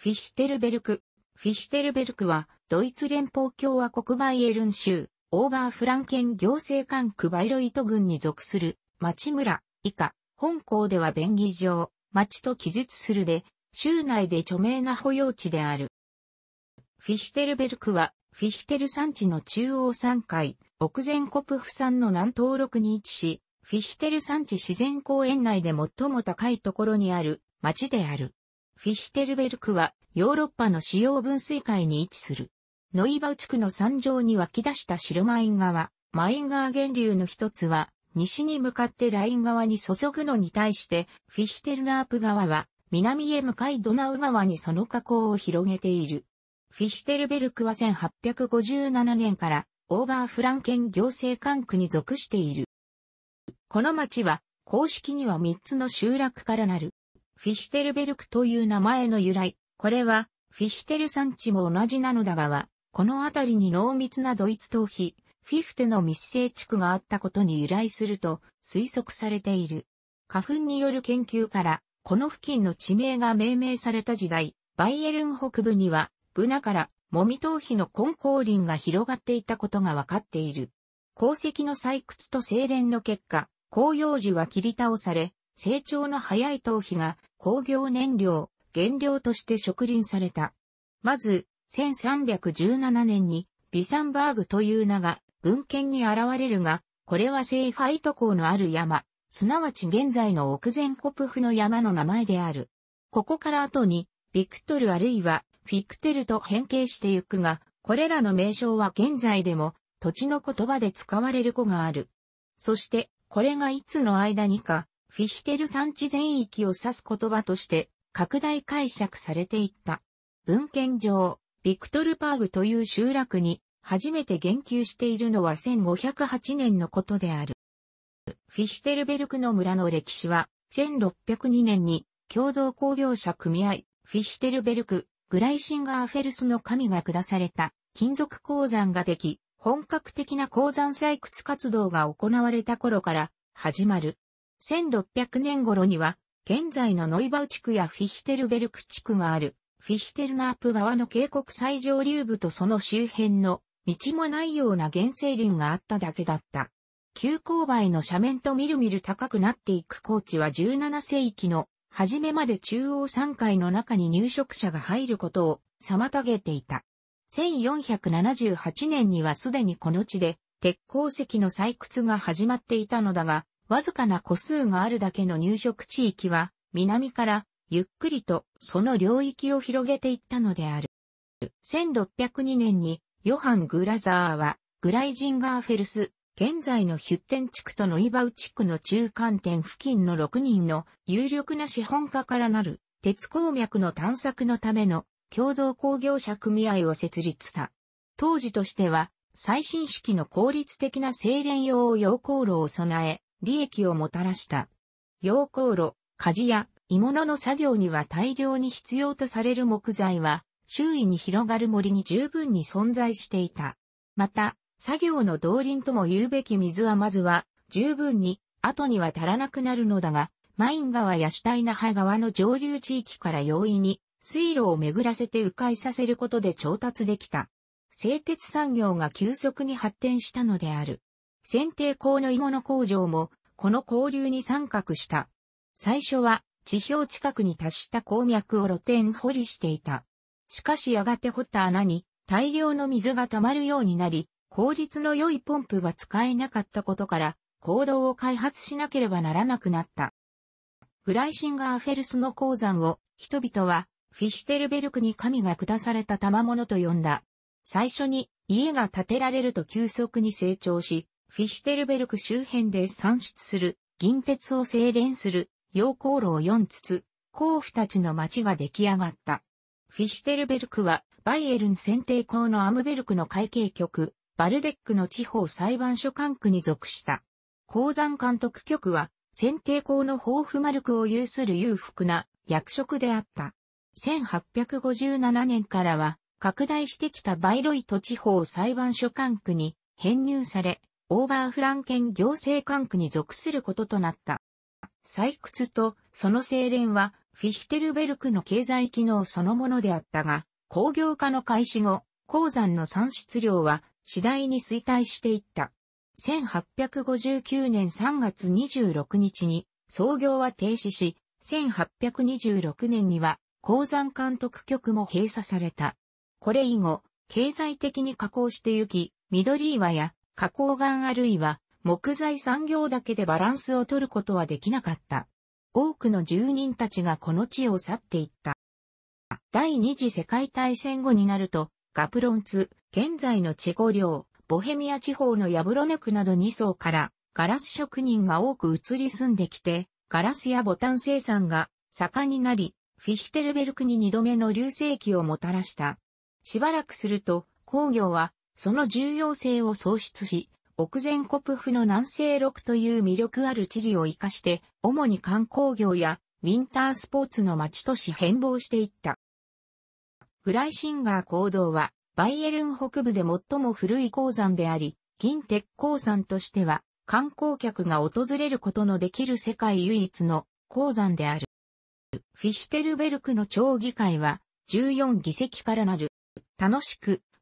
フィヒテルベルク。フィヒテルベルクは、ドイツ連邦共和国バイエルン州、オーバーフランケン行政管区バイロイト郡に属する、町村、以下、本校では便宜上、町と記述するで、州内で著名な保養地である。フィヒテルベルクは、フィヒテル山地の中央山階、奥前コプフ山の南東麓に位置し、フィヒテル山地自然公園内で最も高いところにある町である。フィヒテルベルクはヨーロッパの主要分水海に位置する。ノイバウ地区の山上に湧き出したシルマイン川、マイン川源流の一つは、西に向かってライン川に注ぐのに対して、フィヒテルナープ川は、南へ向かいドナウ川にその河口を広げている。フィヒテルベルクは1857年からオーバーフランケン行政管区に属している。この町は公式には3つの集落からなる。フィヒテルベルクという名前の由来。これは、フィヒテル産地も同じなのだがは、この辺りに濃密なドイツ頭皮、フィフテの密生地区があったことに由来すると推測されている。花粉による研究から、この付近の地名が命名された時代、バイエルン北部には、ブナから、モミ頭皮の根高林が広がっていたことがわかっている。鉱石の採掘と精錬の結果、紅葉樹は切り倒され、成長の早い頭皮が工業燃料、原料として植林された。まず、1317年に、ビサンバーグという名が文献に現れるが、これは聖ファイト港のある山、すなわち現在の奥前コプフの山の名前である。ここから後に、ビクトルあるいはフィクテルと変形してゆくが、これらの名称は現在でも土地の言葉で使われる語がある。そして、これがいつの間にかフィヒテル山地全域を指す言葉として拡大解釈されていった。文献上、ビクトルパーグという集落に初めて言及しているのは1508年のことである。フィヒテルベルクの村の歴史は1602年に共同工業者組合フィヒテルベルクグライシンガーフェルスの神が下された金属鉱山ができ本格的な鉱山採掘活動が行われた頃から始まる。1600年頃には、現在のノイバウ地区やフィヒテルベルク地区がある、フィヒテルナープ側の渓谷最上流部とその周辺の道もないような原生林があっただけだった。急勾配の斜面とみるみる高くなっていく高地は17世紀の初めまで中央山階の中に入植者が入ることを妨げていた。1478年にはすでにこの地で鉄鉱石の採掘が始まっていたのだが、わずかな個数があるだけの入植地域は、南からゆっくりとその領域を広げていったのである。1602年にヨハン・グラザーはグライジンガーフェルス、現在のヒュッテン地区とノイバウ地区の中間点付近の6人の有力な資本家からなる鉄鉱脈の探索のための共同工業者組合を設立した。当時としては最新式の効率的な精錬用溶鉱炉を備え、利益をもたらした。溶鉱炉、鍛冶屋、鋳物の作業には大量に必要とされる木材は、周囲に広がる森に十分に存在していた。また、作業の動輪とも言うべき水はまずは、十分に、後には足らなくなるのだが、マイン川やシ体タイナハ川の上流地域から容易に水路を巡らせて迂回させることで調達できた。製鉄産業が急速に発展したのである。選定工の鋳物工場も、この交流に参画した。最初は、地表近くに達した鉱脈を露天掘りしていた。しかしやがて掘った穴に大量の水が溜まるようになり、効率の良いポンプが使えなかったことから、行動を開発しなければならなくなった。フライシンガーフェルスの鉱山を、人々は、フィヒテルベルクに神が下された賜物と呼んだ。最初に、家が建てられると急速に成長し、フィヒテルベルク周辺で産出する銀鉄を精錬する溶鉱炉4つ、甲府たちの町が出来上がった。フィヒテルベルクはバイエルン選定校のアムベルクの会計局、バルデックの地方裁判所管区に属した。鉱山監督局は選定校の豊富マルクを有する裕福な役職であった。1857年からは拡大してきたバイロイト地方裁判所管区に編入され、オーバーフランケン行政管区に属することとなった。採掘とその精錬はフィヒテルベルクの経済機能そのものであったが、工業化の開始後、鉱山の産出量は次第に衰退していった。1859年3月26日に創業は停止し、1826年には鉱山監督局も閉鎖された。これ以後、経済的に加工してゆき、緑岩や花崗岩あるいは木材産業だけでバランスを取ることはできなかった。多くの住人たちがこの地を去っていった。第二次世界大戦後になると、ガプロンツ、現在のチェコ領、ボヘミア地方のヤブロネクなど2層からガラス職人が多く移り住んできて、ガラスやボタン生産が盛んになり、フィヒテルベルクに2度目の流星期をもたらした。しばらくすると、工業はその重要性を創出し、奥前コプフの南西六という魅力ある地理を活かして、主に観光業やウィンタースポーツの街都市変貌していった。フライシンガー行動は、バイエルン北部で最も古い鉱山であり、近鉄鉱山としては、観光客が訪れることのできる世界唯一の鉱山である。フィヒテルベルクの町議会は、14議席からなる、楽しく、